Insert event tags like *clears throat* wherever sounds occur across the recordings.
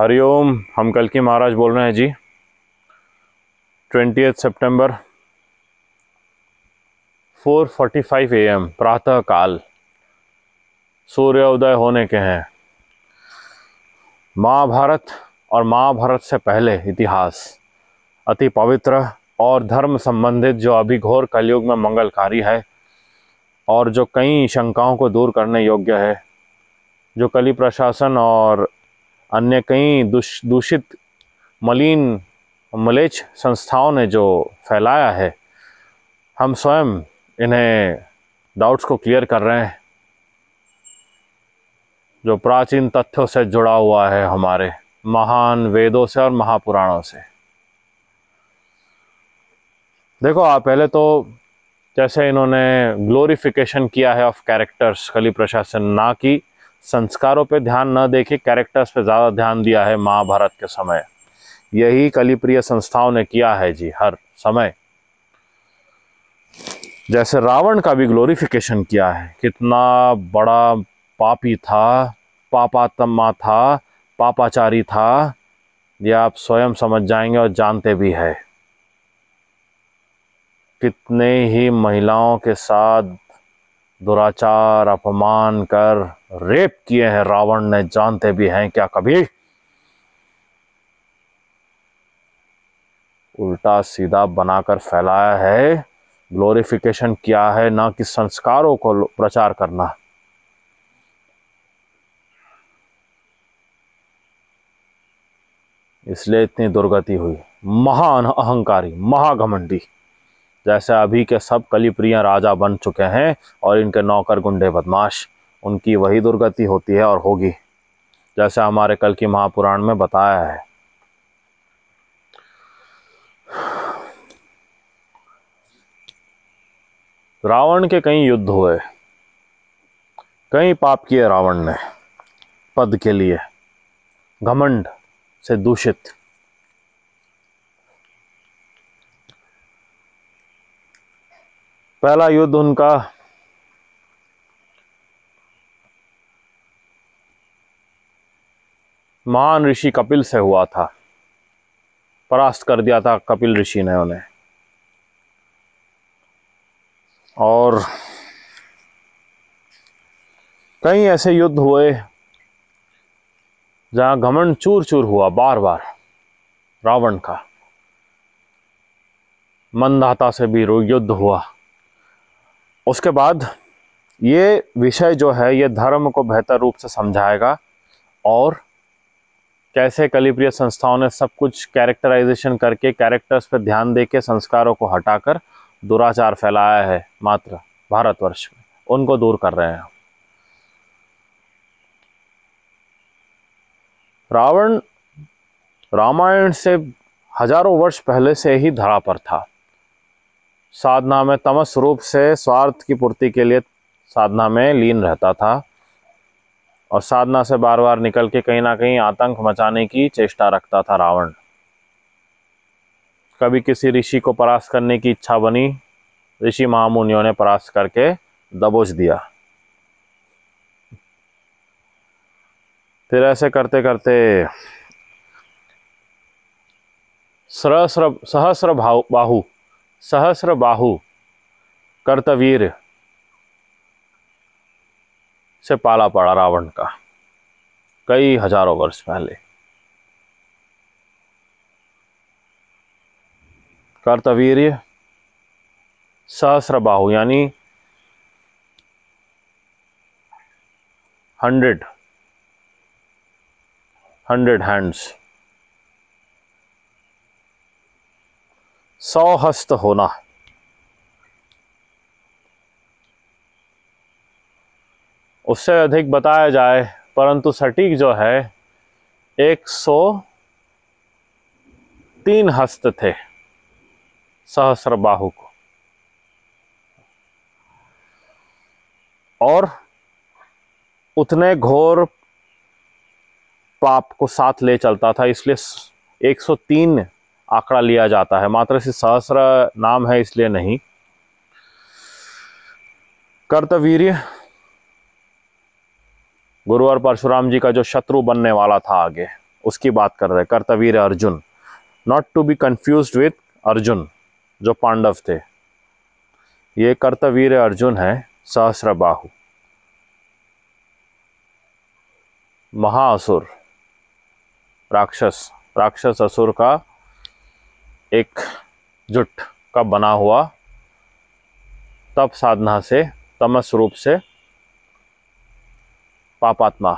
हरिओम हम कल की महाराज बोल रहे हैं जी ट्वेंटी सितंबर 4:45 एम प्रातः काल सूर्योदय होने के हैं महाभारत और महाभारत से पहले इतिहास अति पवित्र और धर्म संबंधित जो अभी घोर कलयुग में मंगलकारी है और जो कई शंकाओं को दूर करने योग्य है जो कली प्रशासन और अन्य कई दूषित मलिन मलेच संस्थाओं ने जो फैलाया है हम स्वयं इन्हें डाउट्स को क्लियर कर रहे हैं जो प्राचीन तथ्यों से जुड़ा हुआ है हमारे महान वेदों से और महापुराणों से देखो आप पहले तो जैसे इन्होंने ग्लोरिफिकेशन किया है ऑफ कैरेक्टर्स कली प्रशासन ना की संस्कारों पे ध्यान न देके कैरेक्टर्स पे ज़्यादा ध्यान दिया है महाभारत के समय यही कलिप्रिय संस्थाओं ने किया है जी हर समय जैसे रावण का भी ग्लोरिफिकेशन किया है कितना बड़ा पापी था पापात्मा था पापाचारी था ये आप स्वयं समझ जाएंगे और जानते भी है कितने ही महिलाओं के साथ दुराचार अपमान कर रेप किए हैं रावण ने जानते भी हैं क्या कभी उल्टा सीधा बनाकर फैलाया है ग्लोरिफिकेशन किया है ना कि संस्कारों को प्रचार करना इसलिए इतनी दुर्गति हुई महान अहंकारी महाघमंडी जैसे अभी के सब कलिप्रिय राजा बन चुके हैं और इनके नौकर गुंडे बदमाश उनकी वही दुर्गति होती है और होगी जैसे हमारे कल की महापुराण में बताया है रावण के कई युद्ध हुए कई पाप किए रावण ने पद के लिए घमंड से दूषित पहला युद्ध उनका महान ऋषि कपिल से हुआ था परास्त कर दिया था कपिल ऋषि ने उन्हें और कई ऐसे युद्ध हुए जहां घमंड चूर चूर हुआ बार बार रावण का मंदाता से भी युद्ध हुआ उसके बाद ये विषय जो है ये धर्म को बेहतर रूप से समझाएगा और कैसे कलिप्रिय संस्थाओं ने सब कुछ कैरेक्टराइजेशन करके कैरेक्टर्स पर ध्यान दे के संस्कारों को हटाकर दुराचार फैलाया है मात्र भारतवर्ष में उनको दूर कर रहे हैं रावण रामायण से हजारों वर्ष पहले से ही धरा पर था साधना में तमस रूप से स्वार्थ की पूर्ति के लिए साधना में लीन रहता था और साधना से बार बार निकल के कहीं ना कहीं आतंक मचाने की चेष्टा रखता था रावण कभी किसी ऋषि को परास करने की इच्छा बनी ऋषि महामुनियों ने परास्त करके दबोच दिया फिर ऐसे करते करते सहस्र सहस्र बाहू सहस्र बाहु कर्तवीर से पाला पड़ा रावण का कई हजारों वर्ष पहले कर्तवीर सहस्र बाहु यानी हंड्रेड हंड्रेड हैंड्स सौहस्त होना उससे अधिक बताया जाए परंतु सटीक जो है एक सौ तीन हस्त थे सहस्र बाहु को और उतने घोर पाप को साथ ले चलता था इसलिए 103 आंकड़ा लिया जाता है मात्र से सहस्र नाम है इसलिए नहीं कर्तवीर गुरु और परशुराम जी का जो शत्रु बनने वाला था आगे उसकी बात कर रहे Kartavir Arjun not to be confuse with Arjun जो पांडव थे ये कर्तवीर अर्जुन है सहस्र बाहु महाअसुर राक्षस राक्षस असुर का एक जुट का बना हुआ तप साधना से तमस रूप से पापात्मा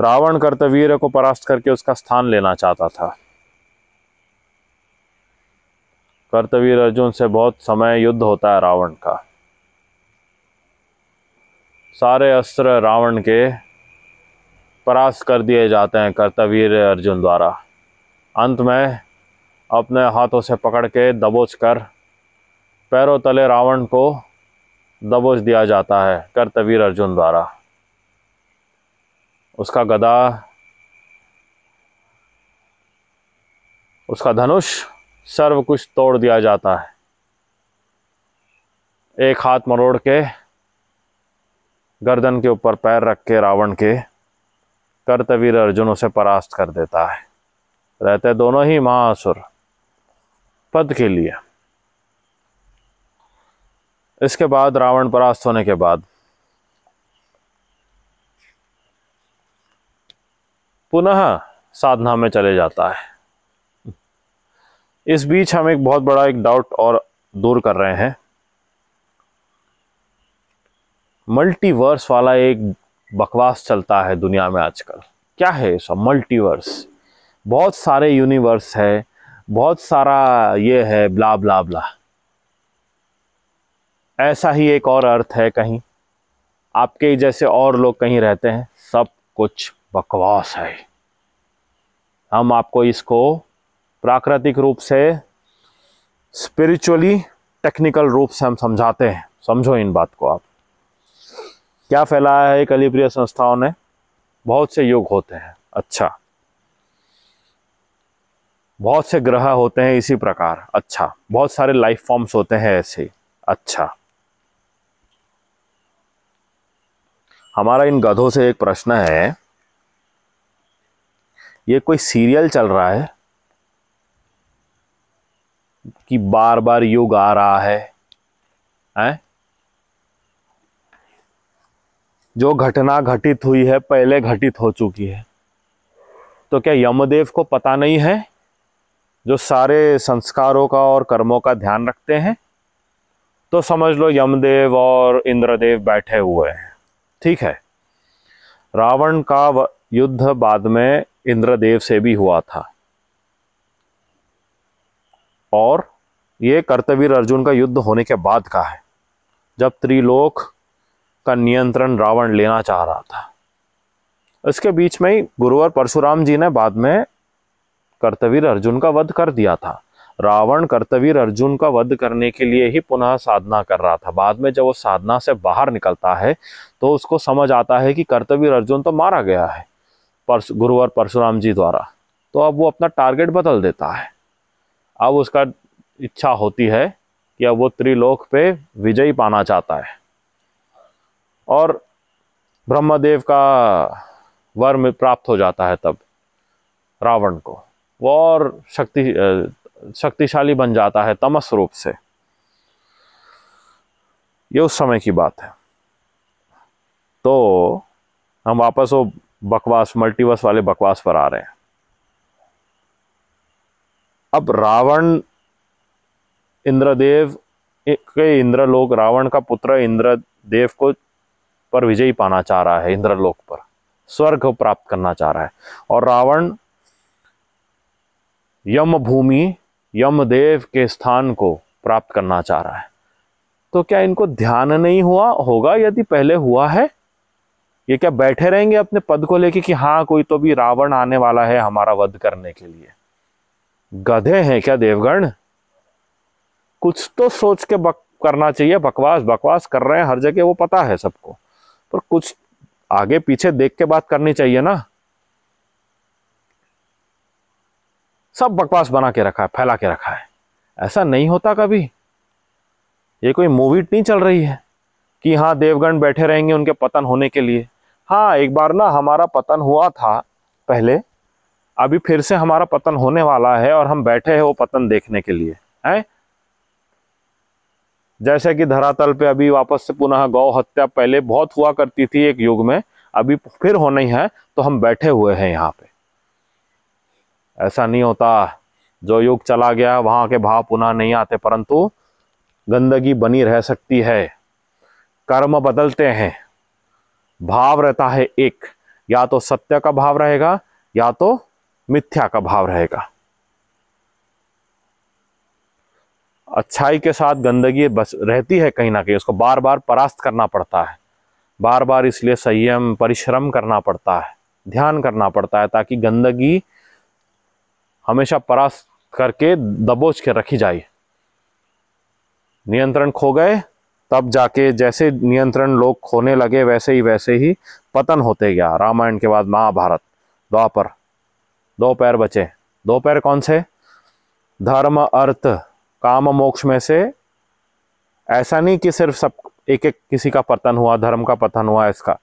रावण कर्तवीर को परास्त करके उसका स्थान लेना चाहता था कर्तवीर अर्जुन से बहुत समय युद्ध होता है रावण का सारे अस्त्र रावण के परास्त कर दिए जाते हैं कर्तवीर अर्जुन द्वारा अंत में अपने हाथों से पकड़ के दबोच कर पैरों तले रावण को दबोच दिया जाता है कर्तवीर अर्जुन द्वारा उसका गदा उसका धनुष सर्व कुछ तोड़ दिया जाता है एक हाथ मरोड़ के गर्दन के ऊपर पैर रख के रावण के कर्तवीर अर्जुन उसे परास्त कर देता है रहते दोनों ही महासुर पद के लिए इसके बाद रावण परास्त होने के बाद पुनः साधना में चले जाता है इस बीच हम एक बहुत बड़ा एक डाउट और दूर कर रहे हैं मल्टीवर्स वाला एक बकवास चलता है दुनिया में आजकल क्या है सब मल्टीवर्स बहुत सारे यूनिवर्स है बहुत सारा ये है ब्ला ब्ला ब्ला ऐसा ही एक और अर्थ है कहीं आपके जैसे और लोग कहीं रहते हैं सब कुछ बकवास है हम आपको इसको प्राकृतिक रूप से स्पिरिचुअली टेक्निकल रूप से हम समझाते हैं समझो इन बात को आप क्या फैलाया है कलिप्रिय संस्थाओं ने बहुत से योग होते हैं अच्छा बहुत से ग्रह होते हैं इसी प्रकार अच्छा बहुत सारे लाइफ फॉर्म्स होते हैं ऐसे अच्छा हमारा इन गधों से एक प्रश्न है ये कोई सीरियल चल रहा है कि बार बार योग आ रहा है है? जो घटना घटित हुई है पहले घटित हो चुकी है तो क्या यमदेव को पता नहीं है जो सारे संस्कारों का और कर्मों का ध्यान रखते हैं तो समझ लो यमदेव और इंद्रदेव बैठे हुए हैं ठीक है रावण का युद्ध बाद में इंद्रदेव से भी हुआ था और ये कर्तवीर अर्जुन का युद्ध होने के बाद का है जब त्रिलोक का नियंत्रण रावण लेना चाह रहा था इसके बीच में ही गुरुवर परशुराम जी ने बाद में कर्तवीर अर्जुन का वध कर दिया था रावण कर्तवीर अर्जुन का वध करने के लिए ही पुनः साधना कर रहा था बाद में जब वो साधना से बाहर निकलता है तो उसको समझ आता है कि कर्तवीर अर्जुन तो मारा गया है परस गुरुवर परशुराम जी द्वारा तो अब वो अपना टारगेट बदल देता है अब उसका इच्छा होती है कि अब वो त्रिलोक पे विजयी पाना चाहता है और ब्रह्मदेव का वर प्राप्त हो जाता है तब रावण को वो और शक्ति शक्तिशाली बन जाता है तमस रूप से ये उस समय की बात है तो हम वापस वो बकवास मल्टीवर्स वाले बकवास पर आ रहे हैं अब रावण इंद्रदेव के इंद्रलोक रावण का पुत्र इंद्रदेव को पर विजयी पाना चाह रहा है इंद्रलोक पर स्वर्ग प्राप्त करना चाह रहा है और रावण यम भूमि यम देव के स्थान को प्राप्त करना चाह रहा है तो क्या इनको ध्यान नहीं हुआ होगा यदि पहले हुआ है ये क्या बैठे रहेंगे अपने पद को लेके कि हाँ कोई तो भी रावण आने वाला है हमारा वध करने के लिए गधे हैं क्या देवगण कुछ तो सोच के बक करना चाहिए बकवास बकवास कर रहे हैं हर जगह वो पता है सबको पर कुछ आगे पीछे देख के बात करनी चाहिए ना सब बकवास बना के रखा है फैला के रखा है ऐसा नहीं होता कभी ये कोई मूवी नहीं चल रही है कि हाँ देवगण बैठे रहेंगे उनके पतन होने के लिए हाँ एक बार ना हमारा पतन हुआ था पहले अभी फिर से हमारा पतन होने वाला है और हम बैठे हैं वो पतन देखने के लिए हैं जैसे कि धरातल पे अभी वापस से पुनः गौ हत्या पहले बहुत हुआ करती थी एक युग में अभी फिर ही है तो हम बैठे हुए हैं यहाँ पे ऐसा नहीं होता जो युग चला गया वहां के भाव पुनः नहीं आते परंतु गंदगी बनी रह सकती है कर्म बदलते हैं भाव रहता है एक या तो सत्य का भाव रहेगा या तो मिथ्या का भाव रहेगा अच्छाई के साथ गंदगी बस रहती है कहीं ना कहीं उसको बार बार परास्त करना पड़ता है बार बार इसलिए संयम परिश्रम करना पड़ता है ध्यान करना पड़ता है ताकि गंदगी हमेशा परास्त करके दबोच के रखी जाए नियंत्रण खो गए तब जाके जैसे नियंत्रण लोग खोने लगे वैसे ही वैसे ही पतन होते गया रामायण के बाद महाभारत द्वापर दो पैर बचे दो पैर कौन से धर्म अर्थ काम मोक्ष में से ऐसा नहीं कि सिर्फ सब एक एक किसी का पतन हुआ धर्म का पतन हुआ इसका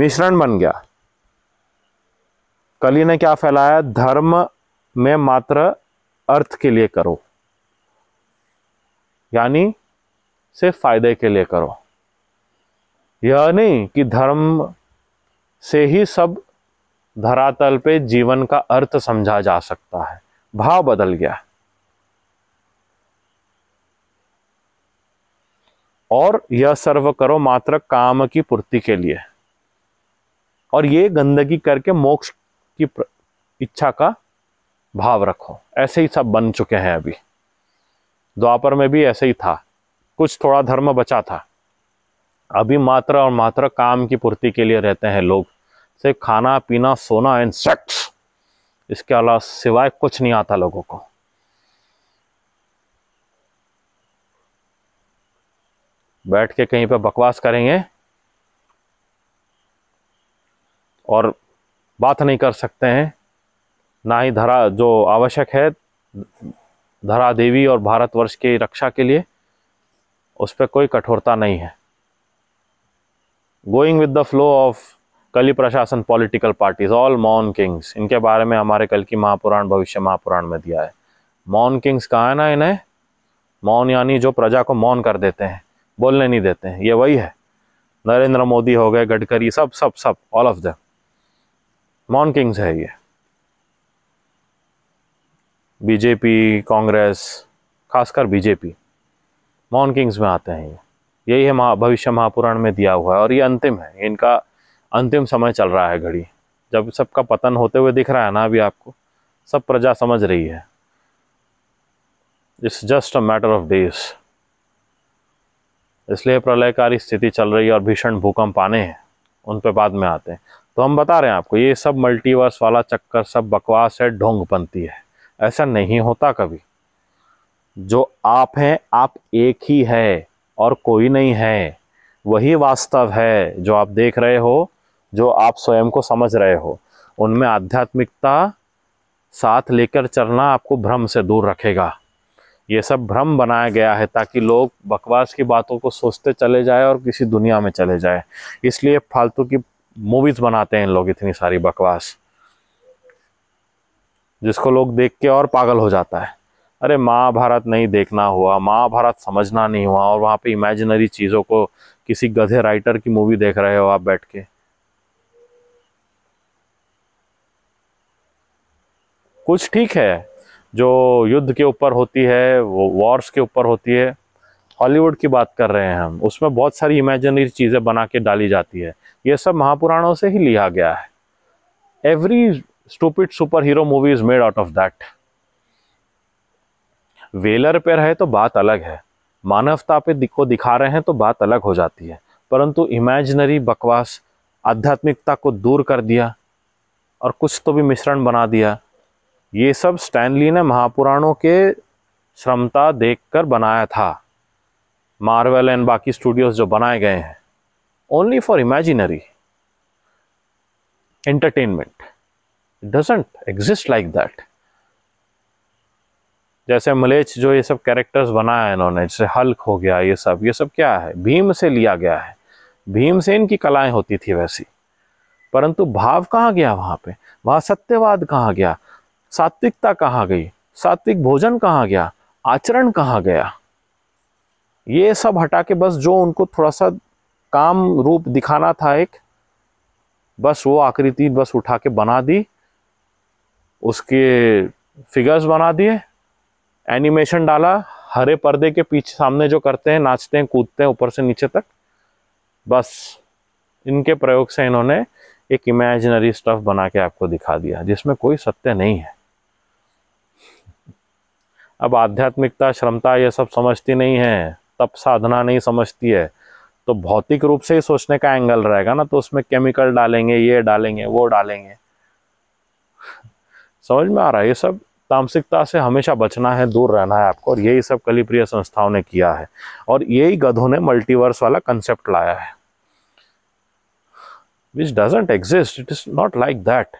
मिश्रण बन गया कली ने क्या फैलाया धर्म में मात्र अर्थ के लिए करो यानी सिर्फ फायदे के लिए करो यह नहीं कि धर्म से ही सब धरातल पे जीवन का अर्थ समझा जा सकता है भाव बदल गया है और यह सर्व करो मात्र काम की पूर्ति के लिए और ये गंदगी करके मोक्ष की इच्छा का भाव रखो ऐसे ही सब बन चुके हैं अभी द्वापर में भी ऐसे ही था कुछ थोड़ा धर्म बचा था अभी मात्र और मात्र काम की पूर्ति के लिए रहते हैं लोग सिर्फ खाना पीना सोना एंड सेक्स इसके अलावा सिवाय कुछ नहीं आता लोगों को बैठ के कहीं पर बकवास करेंगे और बात नहीं कर सकते हैं ना ही धरा जो आवश्यक है धरा देवी और भारतवर्ष की रक्षा के लिए उस पर कोई कठोरता नहीं है going with the flow of Kali प्रशासन political parties all monkeys इनके बारे में हमारे कल की महापुराण भविष्य महापुराण में दिया है मॉन किंग्स कहा है ना इन्हें मौन यानी जो प्रजा को मौन कर देते हैं बोलने नहीं देते हैं ये वही है नरेंद्र मोदी हो गए गडकरी सब सब सब all of them monkeys है ये बीजेपी कांग्रेस खासकर बीजेपी मॉन किंग्स में आते हैं ये यही है महा भविष्य महापुराण में दिया हुआ है और ये अंतिम है इनका अंतिम समय चल रहा है घड़ी जब सबका पतन होते हुए दिख रहा है ना अभी आपको सब प्रजा समझ रही है it's just a matter of days इसलिए प्रलयकारी स्थिति चल रही है और भीषण भूकंप आने हैं उन पर बाद में आते हैं तो हम बता रहे हैं आपको ये सब मल्टीवर्स वाला चक्कर सब बकवास है ढोंग बनती है ऐसा नहीं होता कभी जो आप हैं आप एक ही है और कोई नहीं है वही वास्तव है जो आप देख रहे हो जो आप स्वयं को समझ रहे हो उनमें आध्यात्मिकता साथ लेकर चलना आपको भ्रम से दूर रखेगा ये सब भ्रम बनाया गया है ताकि लोग बकवास की बातों को सोचते चले जाए और किसी दुनिया में चले जाए इसलिए फालतू की मूवीज़ बनाते हैं लोग इतनी सारी बकवास जिसको लोग देख के और पागल हो जाता है अरे महाभारत नहीं देखना हुआ महाभारत समझना नहीं हुआ और वहाँ पे इमेजिनरी चीज़ों को किसी गधे राइटर की मूवी देख रहे हो आप बैठ के कुछ ठीक है जो युद्ध के ऊपर होती है वो वॉर्स के ऊपर होती है हॉलीवुड की बात कर रहे हैं हम उसमें बहुत सारी इमेजनरी चीज़ें बना के डाली जाती है ये सब महापुराणों से ही लिया गया है every stupid super hero movie is made out of that वेलर पे रहे तो बात अलग है मानवता पे को दिखा रहे हैं तो बात अलग हो जाती है परंतु इमेजनरी बकवास आध्यात्मिकता को दूर कर दिया और कुछ तो भी मिश्रण बना दिया ये सब स्टैनली ने महापुराणों के श्रमता देखकर बनाया था मार्वल एंड बाकी स्टूडियोज जो बनाए गए हैं only for imaginary entertainment it doesn't exist like that जैसे मलेच जो ये सब कैरेक्टर्स बनाया है इन्होंने जैसे हल्क हो गया ये सब ये सब क्या है भीम से लिया गया है भीम से इनकी कलाएं होती थी वैसी परंतु भाव कहाँ गया वहां पे वहां सत्यवाद कहाँ गया सात्विकता कहाँ गई सात्विक भोजन कहाँ गया आचरण कहाँ गया ये सब हटा के बस जो उनको थोड़ा सा काम रूप दिखाना था एक बस वो आकृति बस उठा के बना दी उसके फिगर्स बना दिए एनिमेशन डाला हरे पर्दे के पीछे सामने जो करते हैं नाचते हैं कूदते हैं ऊपर से नीचे तक बस इनके प्रयोग से इन्होंने एक इमेजिनरी स्टफ बना के आपको दिखा दिया जिसमें कोई सत्य नहीं है अब आध्यात्मिकता श्रमता ये सब समझती नहीं है तप साधना नहीं समझती है तो भौतिक रूप से ही सोचने का एंगल रहेगा ना तो उसमें केमिकल डालेंगे ये डालेंगे वो डालेंगे *laughs* समझ में आ रहा है ये सब तामसिकता से हमेशा बचना है दूर रहना है आपको और यही सब प्रिय संस्थाओं ने किया है और यही गधों ने मल्टीवर्स वाला कंसेप्ट लाया है which doesn't exist it is not like that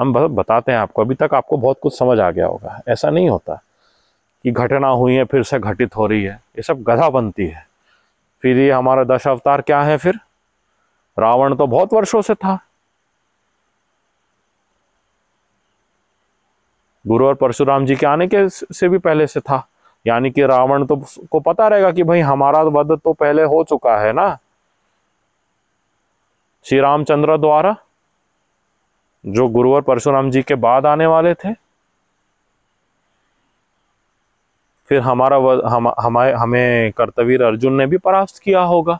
हम बताते हैं आपको अभी तक आपको बहुत कुछ समझ आ गया होगा ऐसा नहीं होता की घटना हुई है फिर से घटित हो रही है ये सब गधा बनती है फिर ये हमारा दश अवतार क्या है फिर रावण तो बहुत वर्षों से था गुरु और परशुराम जी के आने के से भी पहले से था यानी कि रावण तो को पता रहेगा कि भाई हमारा वध तो पहले हो चुका है ना श्री रामचंद्र द्वारा जो गुरु और परशुराम जी के बाद आने वाले थे फिर हमारा हम हमारे हमें कर्तवीर अर्जुन ने भी परास्त किया होगा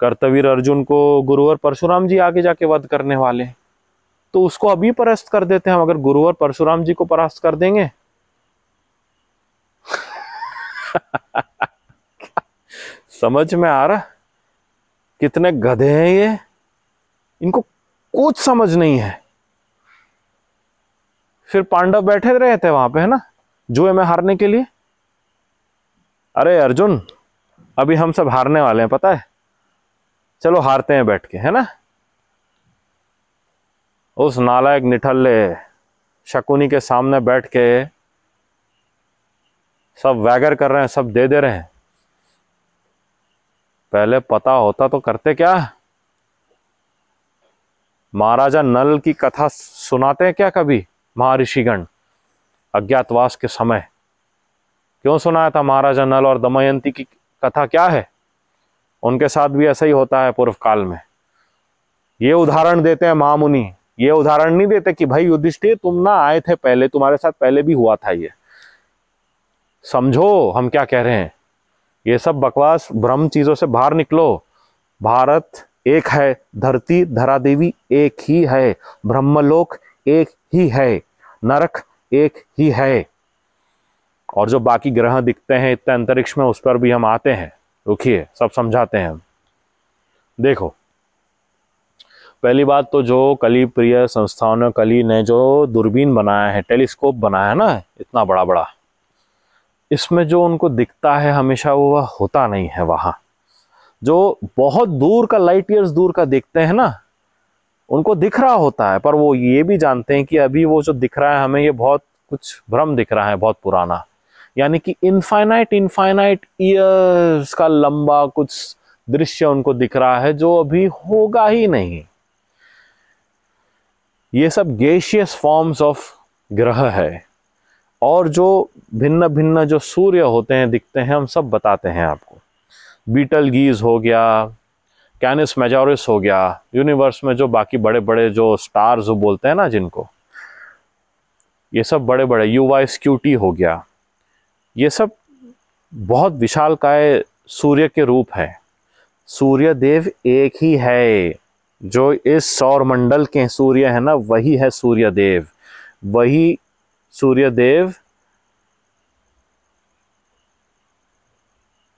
कर्तवीर अर्जुन को गुरुवर परशुराम जी आगे जाके वध करने वाले हैं तो उसको अभी परास्त कर देते हैं अगर गुरुवर परशुराम जी को परास्त कर देंगे *laughs* समझ में आ रहा कितने गधे हैं ये इनको कुछ समझ नहीं है फिर पांडव बैठे रहे थे वहां पे है ना जुए में हारने के लिए अरे अर्जुन अभी हम सब हारने वाले हैं पता है चलो हारते हैं बैठ के है ना उस नालायक निठल्ले शकुनी के सामने बैठ के सब वैगर कर रहे हैं सब दे दे रहे हैं पहले पता होता तो करते क्या महाराजा नल की कथा सुनाते हैं क्या कभी महर्षिगण अज्ञातवास के समय क्यों सुनाया था महाराजा नल और दमयंती की कथा क्या है उनके साथ भी ऐसा ही होता है पूर्व काल में ये उदाहरण देते हैं महामुनि ये उदाहरण नहीं देते कि भाई युधिष्ठिर तुम ना आए थे पहले तुम्हारे साथ पहले भी हुआ था ये समझो हम क्या कह रहे हैं ये सब बकवास भ्रम चीजों से बाहर निकलो भारत एक है धरती धरा देवी एक ही है ब्रह्मलोक एक ही है नरक एक ही है और जो बाकी ग्रह दिखते हैं इतने अंतरिक्ष में उस पर भी हम आते हैं रुकिए सब समझाते हैं हम देखो पहली बात तो जो कली प्रिय संस्थाओं ने कली ने जो दूरबीन बनाया है टेलीस्कोप बनाया है ना इतना बड़ा बड़ा इसमें जो उनको दिखता है हमेशा वो होता नहीं है वहाँ जो बहुत दूर का लाइट ईयर्स दूर का देखते हैं ना उनको दिख रहा होता है पर वो ये भी जानते हैं कि अभी वो जो दिख रहा है हमें ये बहुत कुछ भ्रम दिख रहा है बहुत पुराना यानी कि इनफाइनाइट इनफाइनाइट ईयर्स का लंबा कुछ दृश्य उनको दिख रहा है जो अभी होगा ही नहीं ये सब गेशियस फॉर्म्स ऑफ ग्रह है और जो भिन्न भिन्न जो सूर्य होते हैं दिखते हैं हम सब बताते हैं आपको बीटल गीज हो गया कैनिस मेजोरिस हो गया यूनिवर्स में जो बाकी बड़े बड़े जो स्टार्स बोलते हैं ना जिनको ये सब बड़े बड़े यूवाइस क्यूटी हो गया ये सब बहुत विशाल काय सूर्य के रूप है सूर्य देव एक ही है जो इस सौर मंडल के सूर्य है ना वही है सूर्य देव वही सूर्य देव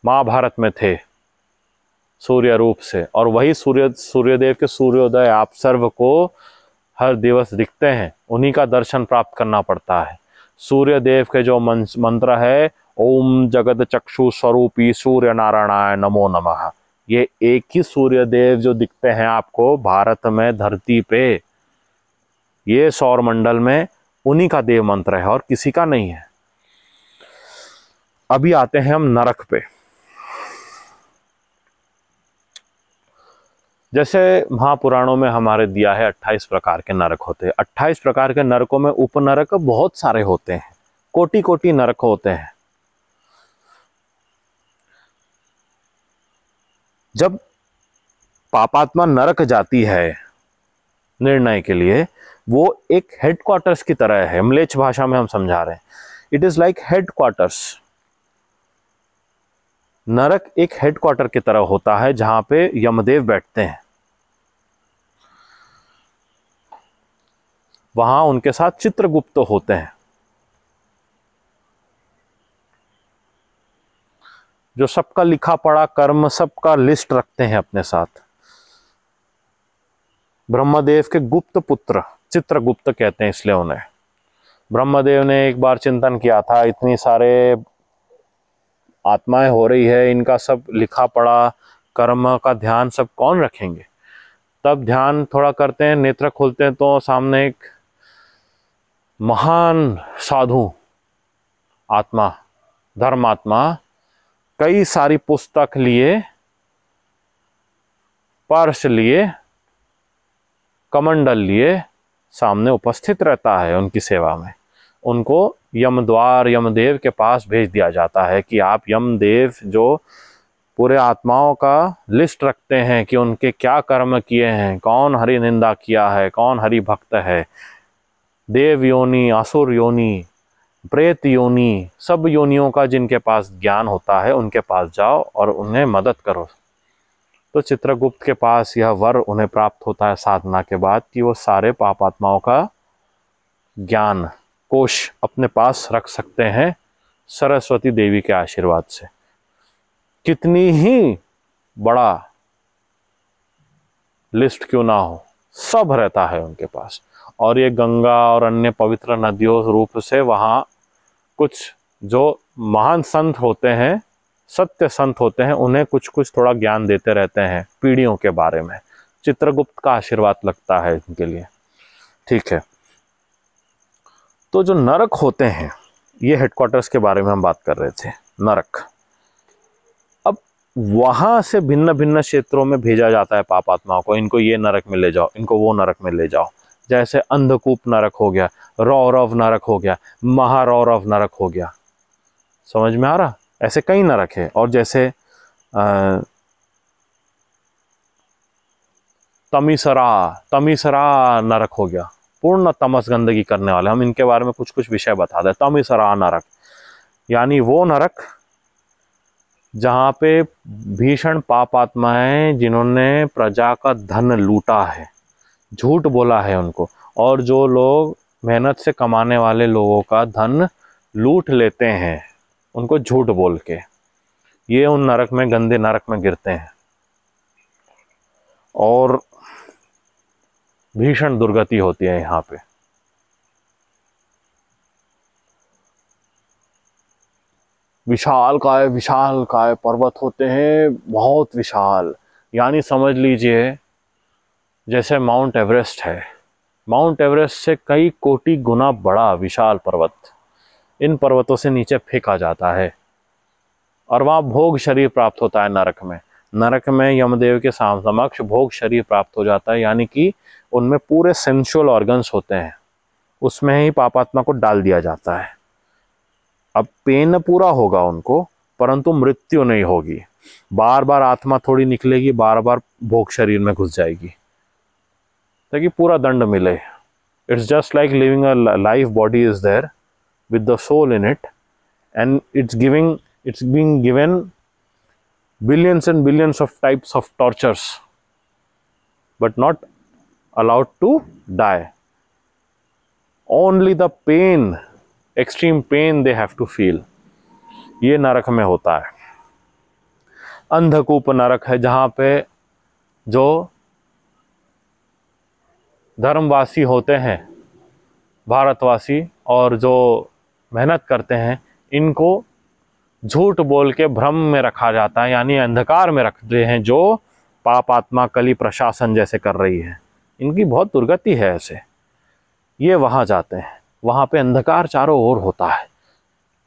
महाभारत में थे सूर्य रूप से और वही सूर्य सूर्यदेव के सूर्योदय आप सर्व को हर दिवस दिखते हैं उन्हीं का दर्शन प्राप्त करना पड़ता है सूर्य देव के जो मंत्र है ओम जगत चक्षु स्वरूपी सूर्य नारायणाय नमो नमः ये एक ही सूर्य देव जो दिखते हैं आपको भारत में धरती पे ये सौर मंडल में उन्हीं का देव मंत्र है और किसी का नहीं है अभी आते हैं हम नरक पे जैसे महापुराणों में हमारे दिया है 28 प्रकार के नरक होते हैं 28 प्रकार के नरकों में उपनरक बहुत सारे होते हैं कोटि कोटि नरक होते हैं जब पापात्मा नरक जाती है निर्णय के लिए वो एक हेडक्वार्टर्स की तरह है मलेच्छ भाषा में हम समझा रहे हैं इट इज लाइक हेडक्वार्टर्स नरक एक हेडक्वार्टर की तरह होता है जहां पे यमदेव बैठते हैं वहां उनके साथ चित्रगुप्त होते हैं जो सबका लिखा पड़ा कर्म सबका लिस्ट रखते हैं अपने साथ ब्रह्मदेव के गुप्त पुत्र चित्रगुप्त कहते हैं इसलिए उन्हें ब्रह्मदेव ने एक बार चिंतन किया था इतनी सारे आत्माएं हो रही है इनका सब लिखा पड़ा कर्म का ध्यान सब कौन रखेंगे तब ध्यान थोड़ा करते हैं नेत्र खोलते हैं तो सामने एक महान साधु आत्मा धर्मात्मा कई सारी पुस्तक लिए पर्स लिए कमंडल लिए सामने उपस्थित रहता है उनकी सेवा में उनको यमद्वार यमदेव के पास भेज दिया जाता है कि आप यमदेव जो पूरे आत्माओं का लिस्ट रखते हैं कि उनके क्या कर्म किए हैं कौन हरि निंदा किया है कौन हरि भक्त है देव योनि आसुर योनि प्रेत योनि सब योनियों का जिनके पास ज्ञान होता है उनके पास जाओ और उन्हें मदद करो तो चित्रगुप्त के पास यह वर उन्हें प्राप्त होता है साधना के बाद कि वो सारे पाप आत्माओं का ज्ञान कोश अपने पास रख सकते हैं सरस्वती देवी के आशीर्वाद से कितनी ही बड़ा लिस्ट क्यों ना हो सब रहता है उनके पास और ये गंगा और अन्य पवित्र नदियों रूप से वहाँ कुछ जो महान संत होते हैं सत्य संत होते हैं उन्हें कुछ कुछ थोड़ा ज्ञान देते रहते हैं पीढ़ियों के बारे में चित्रगुप्त का आशीर्वाद लगता है इनके लिए ठीक है तो जो नरक होते हैं ये हेडक्वार्टर्स के बारे में हम बात कर रहे थे नरक अब वहाँ से भिन्न भिन्न क्षेत्रों में भेजा जाता है पाप आत्माओं को इनको ये नरक में ले जाओ इनको वो नरक में ले जाओ जैसे अंधकूप नरक हो गया रौरव नरक हो गया महारौरव नरक हो गया समझ में आ रहा ऐसे कई नरक है और जैसे तमिसरा तमिसरा नरक हो गया पूर्ण तमस गंदगी करने वाले हम इनके बारे में कुछ कुछ विषय बता दें तमिसरा नरक यानी वो नरक जहाँ पे भीषण पाप आत्मा है जिन्होंने प्रजा का धन लूटा है झूठ बोला है उनको और जो लोग मेहनत से कमाने वाले लोगों का धन लूट लेते हैं उनको झूठ बोल के ये उन नरक में गंदे नरक में गिरते हैं और भीषण दुर्गति होती है यहाँ पे विशाल काय विशाल काय पर्वत होते हैं बहुत विशाल यानी समझ लीजिए जैसे माउंट एवरेस्ट है माउंट एवरेस्ट से कई कोटि गुना बड़ा विशाल पर्वत इन पर्वतों से नीचे फेंका जाता है और वहाँ भोग शरीर प्राप्त होता है नरक में नरक में यमदेव के साम समक्ष भोग शरीर प्राप्त हो जाता है यानी कि उनमें पूरे सेंशुअल ऑर्गन्स होते हैं उसमें ही पापात्मा को डाल दिया जाता है अब पेन पूरा होगा उनको परंतु मृत्यु नहीं होगी बार बार आत्मा थोड़ी निकलेगी बार बार भोग शरीर में घुस जाएगी ताकि पूरा दंड मिले it's just like living a life body is there with the soul in it and it's giving it's being given billions and billions of types of tortures but not allowed to die only the pain extreme pain they have to feel ये नरक में होता है अंधकूप नरक है जहां पे जो धर्मवासी होते हैं भारतवासी और जो मेहनत करते हैं इनको झूठ बोल के भ्रम में रखा जाता है यानी अंधकार में रखते हैं जो पाप आत्मा कली प्रशासन जैसे कर रही है इनकी बहुत दुर्गति है ऐसे ये वहाँ जाते हैं वहाँ पे अंधकार चारों ओर होता है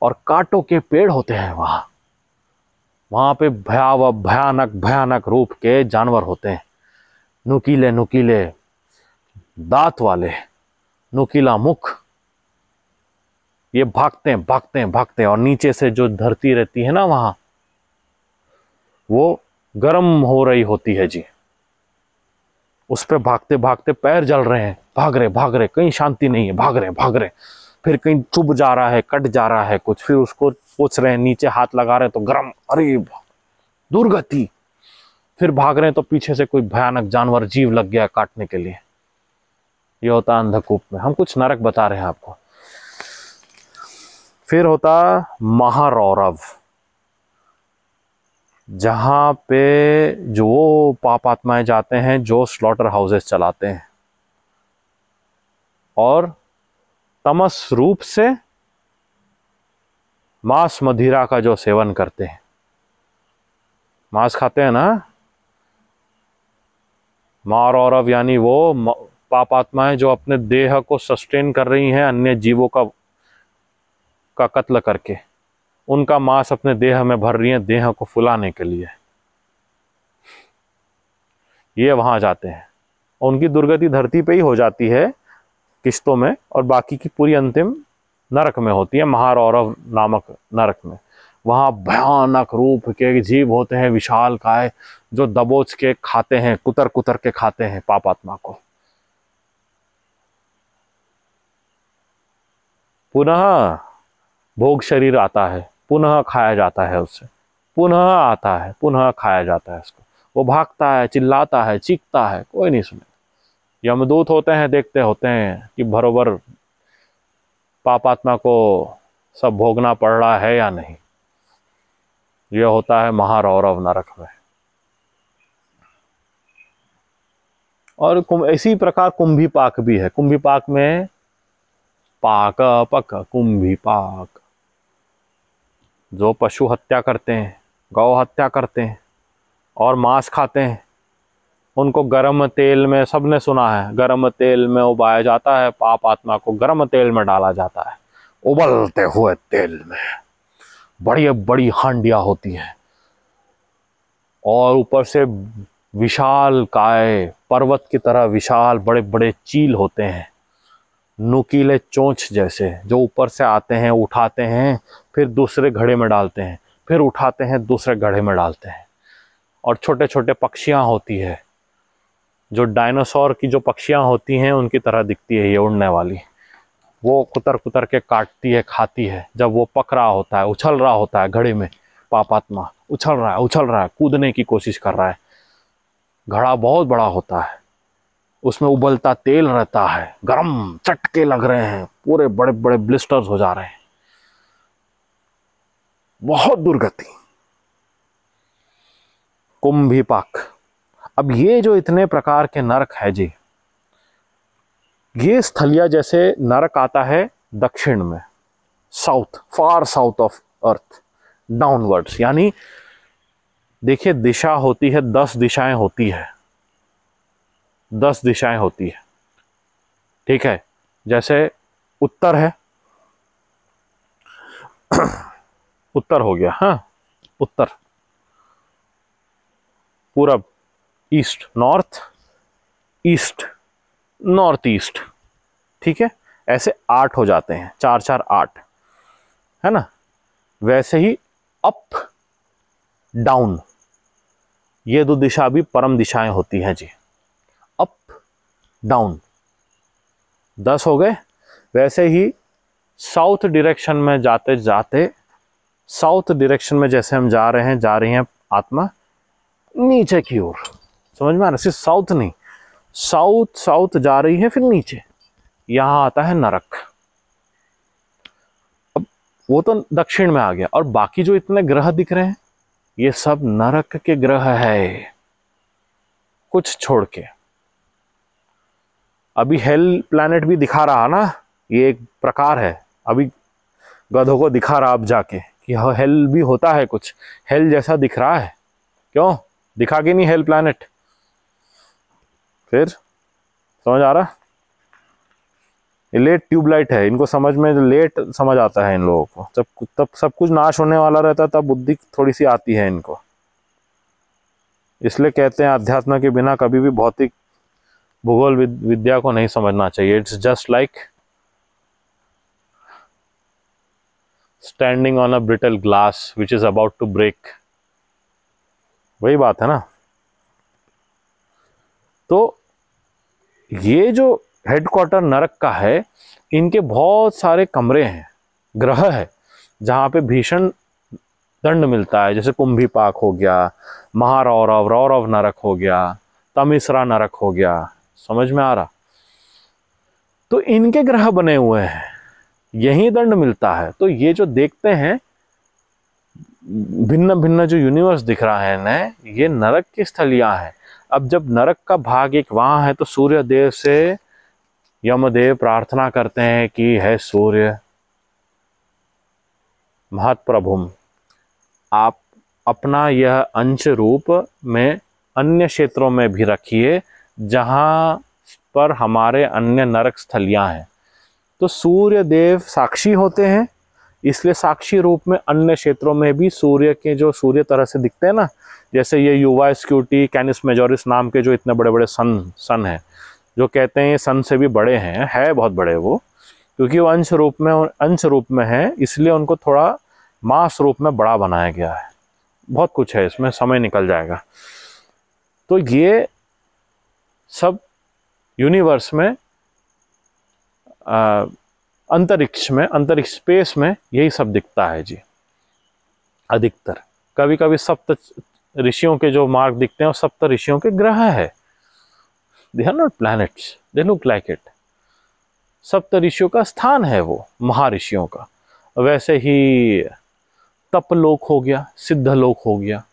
और कांटों के पेड़ होते हैं वहाँ वहाँ पे भयावह भयानक भयानक रूप के जानवर होते हैं नुकीले नुकीले दांत वाले नुकीला मुख ये भागते हैं भागते हैं भागते हैं और नीचे से जो धरती रहती है ना वहां वो गर्म हो रही होती है जी उस पर भागते भागते पैर जल रहे हैं भाग रहे भाग रहे कहीं शांति नहीं है भाग रहे भाग रहे फिर कहीं चुभ जा रहा है कट जा रहा है कुछ फिर उसको पूछ रहे हैं नीचे हाथ लगा रहे तो गर्म अरे दुर्गति फिर भाग रहे हैं तो पीछे से कोई भयानक जानवर जीव लग गया काटने के लिए ये होता अंधकूप में हम कुछ नरक बता रहे हैं आपको फिर होता महारौरव जहां पे जो पाप आत्माएं जाते हैं जो स्लॉटर हाउसेस चलाते हैं और तमस रूप से मांस मदिरा का जो सेवन करते हैं मांस खाते हैं ना मारौरव यानी वो पाप आत्माएं जो अपने देह को सस्टेन कर रही हैं अन्य जीवों का का कत्ल करके उनका मांस अपने देह में भर रही हैं देह को फुलाने के लिए ये वहां जाते हैं उनकी दुर्गति धरती पे ही हो जाती है किश्तों में और बाकी की पूरी अंतिम नरक में होती है महारौरव नामक नरक में वहाँ भयानक रूप के जीव होते हैं विशाल काय जो दबोच के खाते हैं कुतर कुतर के खाते हैं पापात्मा को पुनः भोग शरीर आता है पुनः खाया जाता है उससे पुनः आता है पुनः खाया जाता है उसको वो भागता है चिल्लाता है चीखता है कोई नहीं सुने यमदूत होते हैं देखते होते हैं कि बरोबर पापात्मा को सब भोगना पड़ रहा है या नहीं यह होता है महारौरव नरक में और इसी प्रकार कुंभी पाक भी है कुंभी पाक में पाक पक कुंभी पाक जो पशु हत्या करते हैं गौ हत्या करते हैं और मांस खाते हैं उनको गर्म तेल में सबने सुना है गर्म तेल में उबाया जाता है पाप आत्मा को गर्म तेल में डाला जाता है उबलते हुए तेल में बड़ी बड़ी हांडिया होती हैं और ऊपर से विशाल काय पर्वत की तरह विशाल बड़े बड़े चील होते हैं नुकीले चोंच जैसे जो ऊपर से आते हैं उठाते हैं फिर दूसरे घड़े में डालते हैं फिर उठाते हैं दूसरे घड़े में डालते हैं और छोटे छोटे पक्षियाँ होती है जो डायनासोर की जो पक्षियाँ होती हैं उनकी तरह दिखती है ये उड़ने वाली वो कुतर कुतर के काटती है खाती है जब वो पक रहा होता है उछल रहा होता है घड़े में पापात्मा उछल रहा है उछल रहा है कूदने की कोशिश कर रहा है घड़ा बहुत बड़ा होता है उसमें उबलता तेल रहता है गरम चटके लग रहे हैं पूरे बड़े बड़े ब्लिस्टर्स हो जा रहे हैं बहुत दुर्गति कुंभी पाक अब ये जो इतने प्रकार के नरक है जी ये स्थलिया जैसे नरक आता है दक्षिण में south far south of earth downwards यानी देखिए दिशा होती है दस दिशाएं होती है दस दिशाएं होती है ठीक है जैसे उत्तर है *clears throat* उत्तर हो गया हाँ उत्तर पूरब east north east north east ठीक है ऐसे आठ हो जाते हैं चार चार आठ है ना वैसे ही अप डाउन ये दो दिशा भी परम दिशाएं होती हैं जी डाउन दस हो गए वैसे ही साउथ डिरेक्शन में जाते जाते साउथ डिरेक्शन में जैसे हम जा रहे हैं जा रही हैं आत्मा नीचे की ओर समझ में आ रहा सिर्फ साउथ नहीं साउथ साउथ जा रही है फिर नीचे यहाँ आता है नरक अब वो तो दक्षिण में आ गया और बाकी जो इतने ग्रह दिख रहे हैं ये सब नरक के ग्रह है कुछ छोड़ के अभी हेल प्लानट भी दिखा रहा ना ये एक प्रकार है अभी गधों को दिखा रहा आप जाके कि हेल हाँ, भी होता है कुछ हेल जैसा दिख रहा है क्यों दिखा के नहीं हेल प्लानट फिर समझ आ रहा ये लेट ट्यूबलाइट है इनको समझ में लेट समझ आता है इन लोगों को जब तब सब कुछ नाश होने वाला रहता है तब बुद्धि थोड़ी सी आती है इनको इसलिए कहते हैं अध्यात्म के बिना कभी भी भौतिक भूगोल विद्या को नहीं समझना चाहिए it's just like standing on a brittle glass which is about to break वही बात है ना तो ये जो हेडक्वार्टर नरक का है इनके बहुत सारे कमरे हैं ग्रह है जहाँ पे भीषण दंड मिलता है जैसे कुंभी पाक हो गया महारौरव रौरव नरक हो गया तमिसरा नरक हो गया समझ में आ रहा तो इनके ग्रह बने हुए हैं यही दंड मिलता है तो ये जो देखते हैं भिन्न भिन्न जो यूनिवर्स दिख रहा है न ये नरक की स्थलियां हैं अब जब नरक का भाग एक वहां है तो सूर्य देव से यमदेव प्रार्थना करते हैं कि है सूर्य महत्प्रभुम आप अपना यह अंश रूप में अन्य क्षेत्रों में भी रखिए जहाँ पर हमारे अन्य नरक स्थलियाँ हैं तो सूर्य देव साक्षी होते हैं इसलिए साक्षी रूप में अन्य क्षेत्रों में भी सूर्य के जो सूर्य तरह से दिखते हैं ना जैसे ये युवा स्क्यूटी कैनिस मेजोरिस नाम के जो इतने बड़े बड़े सन सन हैं जो कहते हैं ये सन से भी बड़े हैं है बहुत बड़े वो क्योंकि वो अंश रूप में अंश रूप में है इसलिए उनको थोड़ा मास रूप में बड़ा बनाया गया है बहुत कुछ है इसमें समय निकल जाएगा तो ये सब यूनिवर्स में आ, अंतरिक्ष में अंतरिक्ष स्पेस में यही सब दिखता है जी अधिकतर कभी कभी सप्त ऋषियों के जो मार्ग दिखते हैं वो सप्त ऋषियों के ग्रह है they are not planets they look like it सप्त ऋषियों का स्थान है वो महारिषियों का वैसे ही तपलोक हो गया सिद्ध लोक हो गया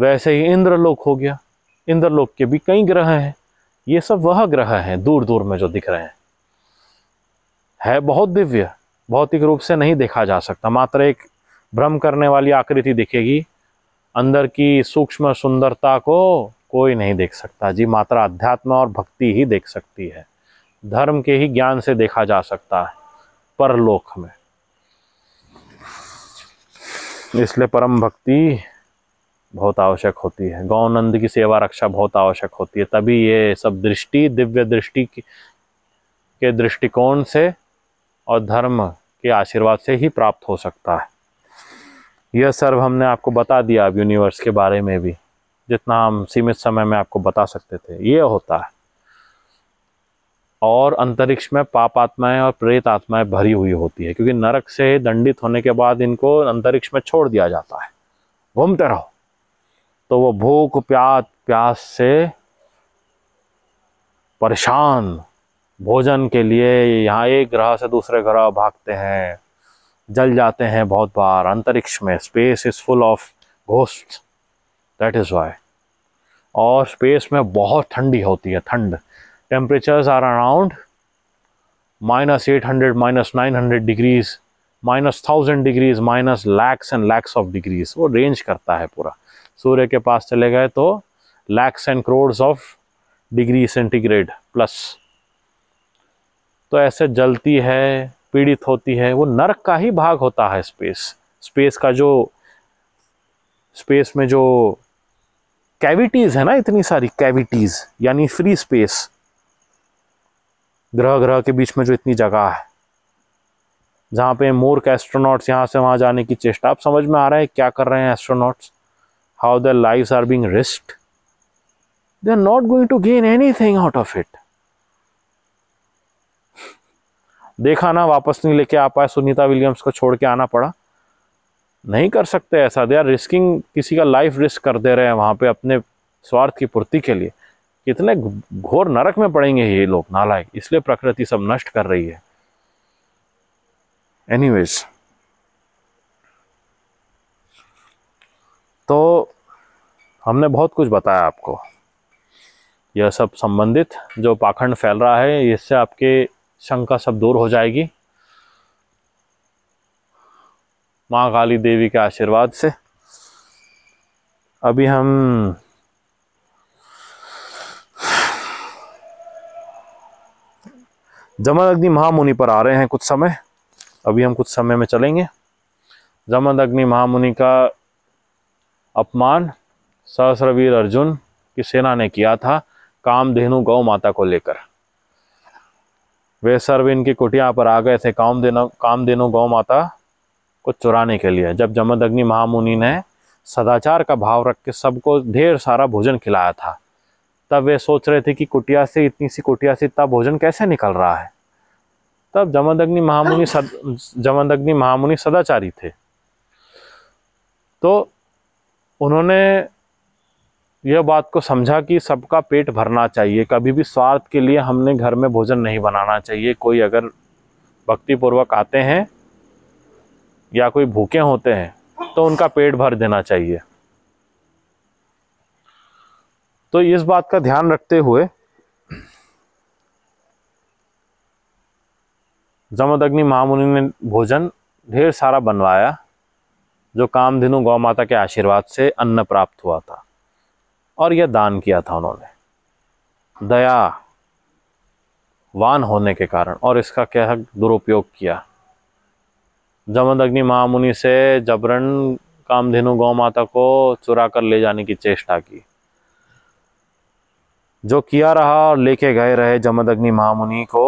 वैसे ही इंद्रलोक हो गया इंद्रलोक के भी कई ग्रह हैं ये सब वह ग्रह हैं दूर दूर में जो दिख रहे हैं है बहुत दिव्य भौतिक रूप से नहीं देखा जा सकता मात्र एक भ्रम करने वाली आकृति दिखेगी अंदर की सूक्ष्म सुंदरता को कोई नहीं देख सकता जी मात्र अध्यात्म और भक्ति ही देख सकती है धर्म के ही ज्ञान से देखा जा सकता है परलोक में इसलिए परम भक्ति बहुत आवश्यक होती है गौनंद की सेवा रक्षा बहुत आवश्यक होती है तभी ये सब दृष्टि दिव्य दृष्टि के दृष्टिकोण से और धर्म के आशीर्वाद से ही प्राप्त हो सकता है यह सर्व हमने आपको बता दिया अब यूनिवर्स के बारे में भी जितना हम सीमित समय में आपको बता सकते थे ये होता है और अंतरिक्ष में पाप आत्माएं और प्रेत आत्माएं भरी हुई होती है क्योंकि नरक से दंडित होने के बाद इनको अंतरिक्ष में छोड़ दिया जाता है घूमते रहो तो वो भूख प्यास प्यास से परेशान भोजन के लिए यहाँ एक ग्रह से दूसरे ग्रह भागते हैं जल जाते हैं बहुत बार अंतरिक्ष में space is full of ghost that is why और स्पेस में बहुत ठंडी होती है ठंड temperatures are around minus eight hundred minus nine hundred degrees minus thousand degrees minus lakhs and lakhs of degrees वो रेंज करता है पूरा सूर्य के पास चले गए तो lakhs and crores of degree centigrade plus तो ऐसे जलती है पीड़ित होती है वो नरक का ही भाग होता है स्पेस स्पेस का जो स्पेस में जो कैविटीज़ है ना इतनी सारी कैविटीज़ यानी फ्री स्पेस ग्रह ग्रह के बीच में जो इतनी जगह है जहां पे मोर के एस्ट्रोनॉट्स यहां से वहां जाने की चेष्टा आप समझ में आ रहा है क्या कर रहे हैं astronauts how their lives are being risked, they are not going to gain anything out of it. देखा ना वापस नहीं लेके आ पाए सुनीता विलियम्स को छोड़ के आना पड़ा नहीं कर सकते ऐसा दे आर रिस्किंग किसी का लाइफ रिस्क कर दे रहे हैं वहाँ पे अपने स्वार्थ की पूर्ति के लिए कितने घोर नरक में पड़ेंगे ये लोग नालायक इसलिए प्रकृति सब नष्ट कर रही है एनीवेज तो हमने बहुत कुछ बताया आपको यह सब संबंधित जो पाखंड फैल रहा है इससे आपके शंका सब दूर हो जाएगी माँ काली देवी के आशीर्वाद से अभी हम जमन अग्नि महामुनि पर आ रहे हैं कुछ समय अभी हम कुछ समय में चलेंगे जमन अग्नि महामुनि का अपमान सहस्रवीर अर्जुन की सेना ने किया था कामधेनु गौ माता को लेकर वे सर्व इनकी कुटिया पर आ गए थे कामधेनु कामधेनु गौ माता को चुराने के लिए जब जमदग्नि महामुनि ने सदाचार का भाव रख के सबको ढेर सारा भोजन खिलाया था तब वे सोच रहे थे कि कुटिया से इतनी सी कुटिया से इतना भोजन कैसे निकल रहा है तब जमदग्नि महामुनि सद जमदग्नि महामुनि सदाचारी थे तो उन्होंने यह बात को समझा कि सबका पेट भरना चाहिए कभी भी स्वार्थ के लिए हमने घर में भोजन नहीं बनाना चाहिए कोई अगर भक्तिपूर्वक आते हैं या कोई भूखे होते हैं तो उनका पेट भर देना चाहिए तो इस बात का ध्यान रखते हुए जमदग्नि महामुनि ने भोजन ढेर सारा बनवाया जो काम गौ माता के आशीर्वाद से अन्न प्राप्त हुआ था और यह दान किया था उन्होंने दया वान होने के कारण और इसका क्या दुरुपयोग किया जमदग्नि महामुनि से जबरन कामधेनु गौ माता को चुरा कर ले जाने की चेष्टा की जो किया रहा और लेके गए रहे जमदग्नि महामुनि को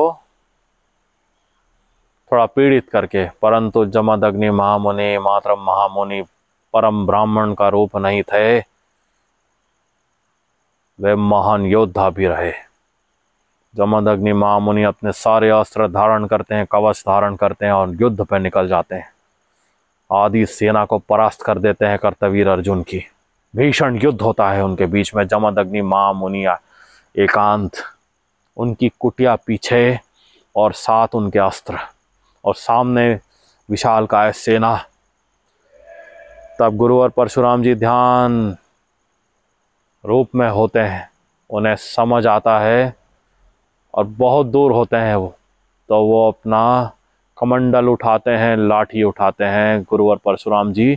थोड़ा पीड़ित करके परंतु जमदग्नि महामुनि मातरम महामुनि परम ब्राह्मण का रूप नहीं थे वे महान योद्धा भी रहे जमदग्नि महामुनि अपने सारे अस्त्र धारण करते हैं कवच धारण करते हैं और युद्ध पर निकल जाते हैं आदि सेना को परास्त कर देते हैं कर्तवीर अर्जुन की भीषण युद्ध होता है उनके बीच में जमदग्नि महामुनि एकांत उनकी कुटिया पीछे और साथ उनके अस्त्र और सामने विशाल काय सेना तब गुरु और परशुराम जी ध्यान रूप में होते हैं उन्हें समझ आता है और बहुत दूर होते हैं वो तो वो अपना कमंडल उठाते हैं लाठी उठाते हैं गुरु और परशुराम जी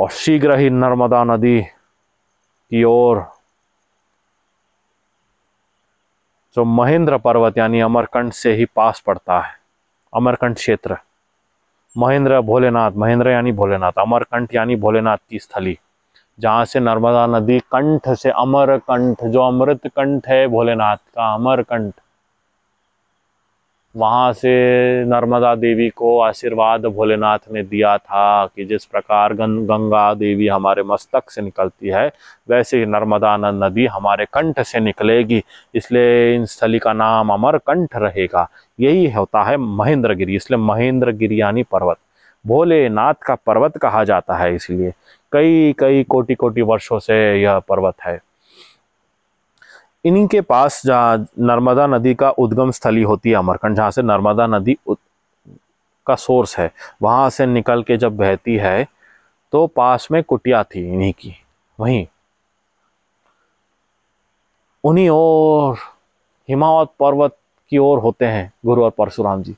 और शीघ्र ही नर्मदा नदी की ओर जो महेंद्र पर्वत यानी अमरकंड से ही पास पड़ता है अमरकंठ क्षेत्र महेंद्र भोलेनाथ महेंद्र यानी भोलेनाथ अमरकंठ यानी भोलेनाथ की स्थली जहाँ से नर्मदा नदी कंठ से अमरकंठ जो अमृत कंठ है भोलेनाथ का अमरकंठ वहाँ से नर्मदा देवी को आशीर्वाद भोलेनाथ ने दिया था कि जिस प्रकार गं, गंगा देवी हमारे मस्तक से निकलती है वैसे ही नर्मदा नदी हमारे कंठ से निकलेगी इसलिए इन स्थली का नाम अमर कंठ रहेगा यही होता है महेंद्रगिरी इसलिए महेंद्र यानी पर्वत भोलेनाथ का पर्वत कहा जाता है इसलिए कई कई कोटि कोटि वर्षों से यह पर्वत है इन्हीं के पास जहाँ नर्मदा नदी का उद्गम स्थली होती है अमरकंड जहाँ से नर्मदा नदी का सोर्स है वहाँ से निकल के जब बहती है तो पास में कुटिया थी इन्हीं की वहीं उन्हीं और हिमावत पर्वत की ओर होते हैं गुरु और परशुराम जी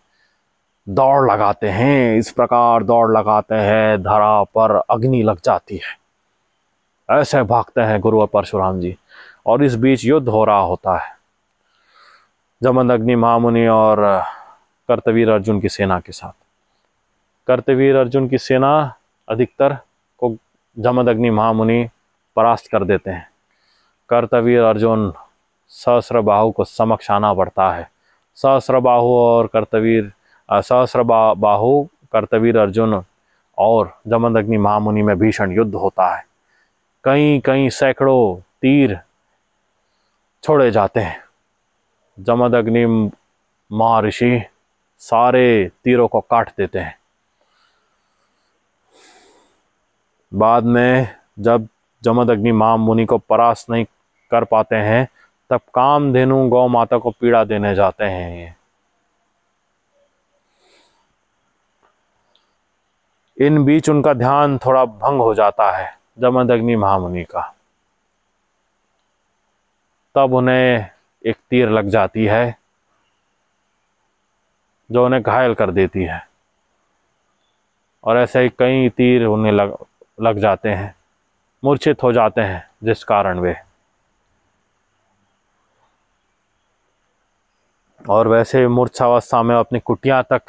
दौड़ लगाते हैं इस प्रकार दौड़ लगाते हैं धरा पर अग्नि लग जाती है ऐसे भागते हैं गुरु और परशुराम जी और इस बीच युद्ध हो रहा होता है जमन अग्नि महामुनि और कर्तवीर अर्जुन की सेना के साथ कर्तवीर अर्जुन की सेना अधिकतर को जमद अग्नि महामुनि परास्त कर देते हैं कर्तवीर अर्जुन सहस्रबाहु को समक्ष आना पड़ता है सहस्रबाहु और करतवीर सहस्रबाहु कर्तवीर अर्जुन और अग्नि महामुनि में भीषण युद्ध होता है कई कई सैकड़ों तीर छोड़े जाते हैं जमद अग्नि महर्षि सारे तीरों को काट देते हैं बाद में जब जमद अग्नि मां मुनि को परास्त नहीं कर पाते हैं तब काम धेनु गौ माता को पीड़ा देने जाते हैं ये इन बीच उनका ध्यान थोड़ा भंग हो जाता है जमद अग्नि महामुनि का तब उन्हें एक तीर लग जाती है जो उन्हें घायल कर देती है और ऐसे ही कई तीर उन्हें लग लग जाते हैं मूर्छित हो जाते हैं जिस कारण वे और वैसे मूर्छावस्था में अपनी कुटिया तक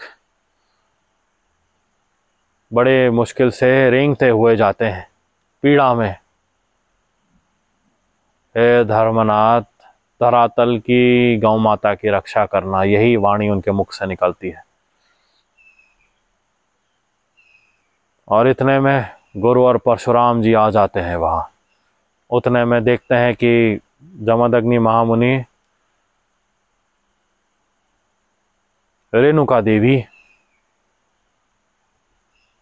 बड़े मुश्किल से रेंगते हुए जाते हैं पीड़ा में हे धर्मनाथ धरातल की गौ माता की रक्षा करना यही वाणी उनके मुख से निकलती है और इतने में गुरु और परशुराम जी आ जाते हैं वहाँ उतने में देखते हैं कि जमदग्नि महामुनि रेणुका देवी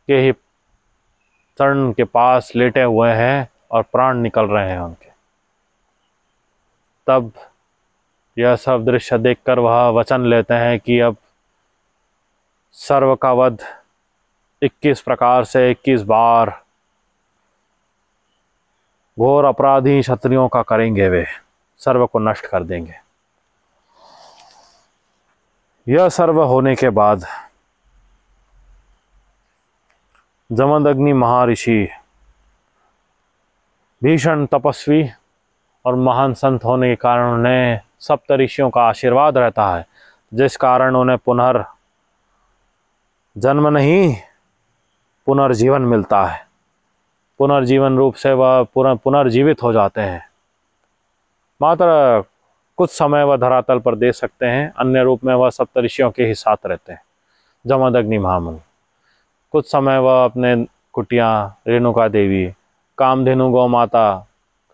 के ही चरण के पास लेटे हुए हैं और प्राण निकल रहे हैं उनके तब यह सब दृश्य देखकर वह वचन लेते हैं कि अब सर्व का वध इक्कीस प्रकार से इक्कीस बार घोर अपराधी क्षत्रियों का करेंगे वे सर्व को नष्ट कर देंगे यह सर्व होने के बाद जमदग्नि महर्षि भीषण तपस्वी और महान संत होने के कारण उन्हें सप्त ऋषियों का आशीर्वाद रहता है जिस कारण उन्हें पुनर् जन्म नहीं पुनर्जीवन मिलता है पुनर्जीवन रूप से वह पुनर्जीवित हो जाते हैं मात्र कुछ समय वह धरातल पर दे सकते हैं अन्य रूप में वह सप्तऋषियों के ही साथ रहते हैं जमदग्नि महामुनि कुछ समय वह अपने कुटिया रेणुका देवी कामधेनु गौ माता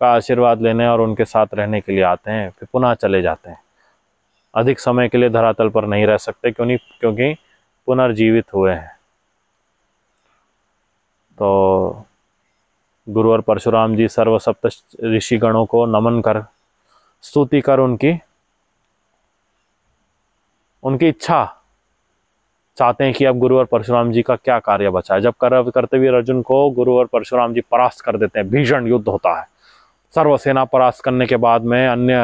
का आशीर्वाद लेने और उनके साथ रहने के लिए आते हैं फिर पुनः चले जाते हैं अधिक समय के लिए धरातल पर नहीं रह सकते क्यों नहीं क्योंकि पुनर्जीवित हुए हैं तो गुरु और परशुराम जी सर्व सप्त ऋषिगणों को नमन कर स्तुति कर उनकी उनकी इच्छा चाहते हैं कि अब गुरु और परशुराम जी का क्या कार्य बचा है जब कर्व करते हुए अर्जुन को गुरु और परशुराम जी परास्त कर देते हैं भीषण युद्ध होता है सर्वसेना परास्त करने के बाद में अन्य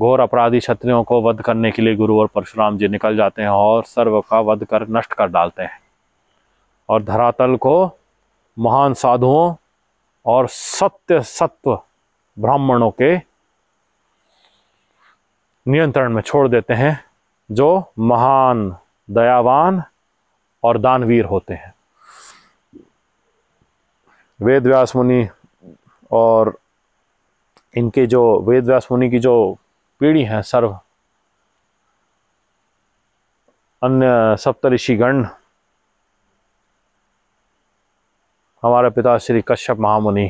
घोर अपराधी क्षत्रियों को वध करने के लिए गुरु और परशुराम जी निकल जाते हैं और सर्व का वध कर नष्ट कर डालते हैं और धरातल को महान साधुओं और सत्य सत्व ब्राह्मणों के नियंत्रण में छोड़ देते हैं जो महान दयावान और दानवीर होते हैं वेद व्यास मुनि और इनके जो वेद व्यास मुनि की जो पीढ़ी हैं सर्व अन्य सप्तऋषिगण हमारे पिता श्री कश्यप महामुनि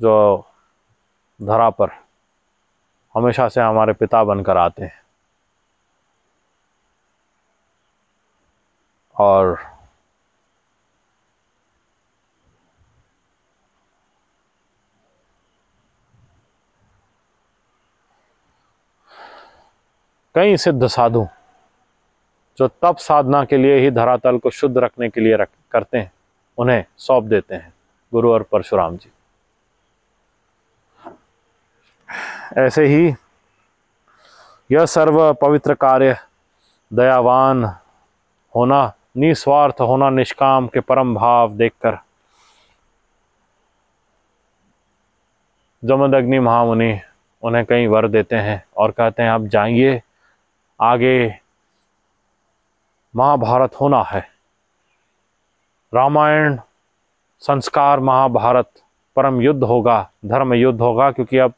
जो धरा पर हमेशा से हमारे पिता बनकर आते हैं और कई सिद्ध साधु जो तप साधना के लिए ही धरातल को शुद्ध रखने के लिए रख करते हैं उन्हें सौंप देते हैं गुरु और परशुराम जी ऐसे ही यह सर्व पवित्र कार्य दयावान होना निस्वार्थ होना निष्काम के परम भाव देखकर जमदग्नि महामुनि उन्हें कई वर देते हैं और कहते हैं आप जाइए आगे महाभारत होना है रामायण संस्कार महाभारत परम युद्ध होगा धर्म युद्ध होगा क्योंकि अब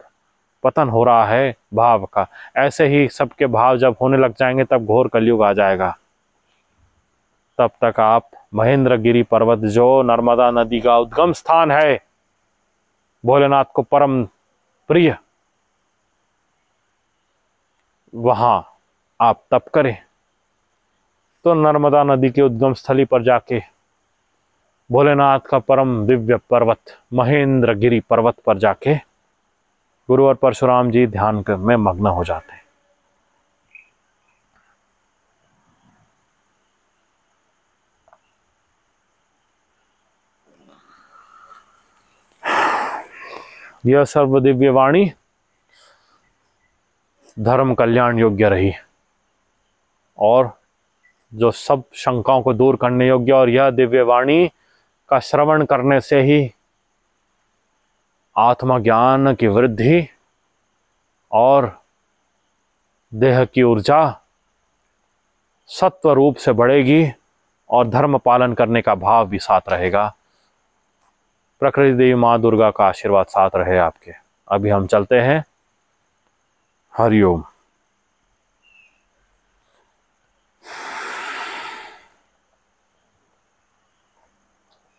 पतन हो रहा है भाव का ऐसे ही सबके भाव जब होने लग जाएंगे तब घोर कलयुग आ जाएगा तब तक आप महेंद्रगिरी पर्वत जो नर्मदा नदी का उद्गम स्थान है भोलेनाथ को परम प्रिय वहाँ आप तप करें तो नर्मदा नदी के उद्गम स्थली पर जाके भोलेनाथ का परम दिव्य पर्वत महेंद्र गिरी पर्वत पर जाके गुरु और परशुराम जी ध्यान में मग्न हो जाते हैं यह सर्वदिव्य वाणी धर्म कल्याण योग्य रही है और जो सब शंकाओं को दूर करने योग्य और यह दिव्य वाणी का श्रवण करने से ही आत्मज्ञान की वृद्धि और देह की ऊर्जा सत्व रूप से बढ़ेगी और धर्म पालन करने का भाव भी साथ रहेगा प्रकृति देवी माँ दुर्गा का आशीर्वाद साथ रहे आपके अभी हम चलते हैं हरिओम